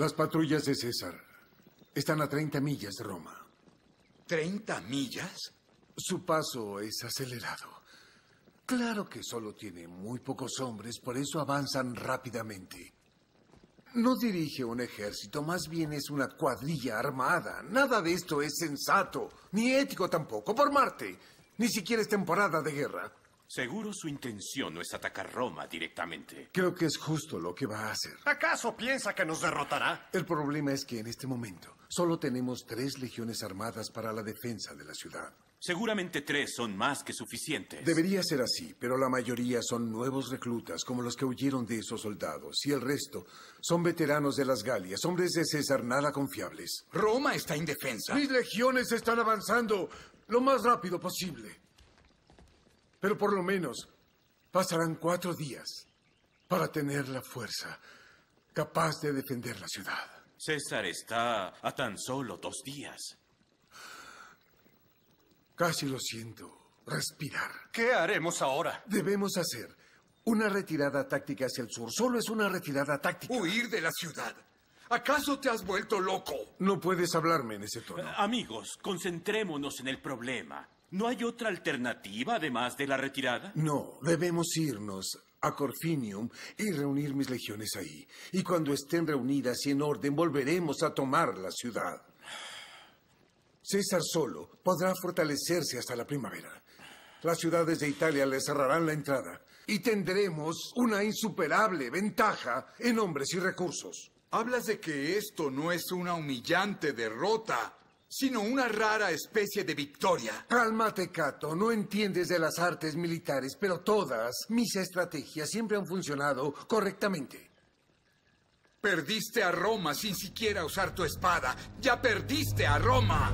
Las patrullas de César están a 30 millas de Roma. ¿30 millas? Su paso es acelerado. Claro que solo tiene muy pocos hombres, por eso avanzan rápidamente. No dirige un ejército, más bien es una cuadrilla armada. Nada de esto es sensato, ni ético tampoco, por Marte. Ni siquiera es temporada de guerra. Seguro su intención no es atacar Roma directamente. Creo que es justo lo que va a hacer. ¿Acaso piensa que nos derrotará? El problema es que en este momento solo tenemos tres legiones armadas para la defensa de la ciudad. Seguramente tres son más que suficientes. Debería ser así, pero la mayoría son nuevos reclutas, como los que huyeron de esos soldados, y el resto son veteranos de las Galias, hombres de César nada confiables. Roma está indefensa. Mis legiones están avanzando lo más rápido posible. Pero por lo menos pasarán cuatro días para tener la fuerza capaz de defender la ciudad. César está a tan solo dos días. Casi lo siento. Respirar. ¿Qué haremos ahora? Debemos hacer una retirada táctica hacia el sur. Solo es una retirada táctica. Huir de la ciudad. ¿Acaso te has vuelto loco? No puedes hablarme en ese tono. Eh, amigos, concentrémonos en el problema. ¿No hay otra alternativa además de la retirada? No, debemos irnos a Corfinium y reunir mis legiones ahí. Y cuando estén reunidas y en orden, volveremos a tomar la ciudad. César solo podrá fortalecerse hasta la primavera. Las ciudades de Italia le cerrarán la entrada y tendremos una insuperable ventaja en hombres y recursos. Hablas de que esto no es una humillante derrota, sino una rara especie de victoria. Cálmate, Cato. No entiendes de las artes militares, pero todas mis estrategias siempre han funcionado correctamente. Perdiste a Roma sin siquiera usar tu espada. Ya perdiste a Roma.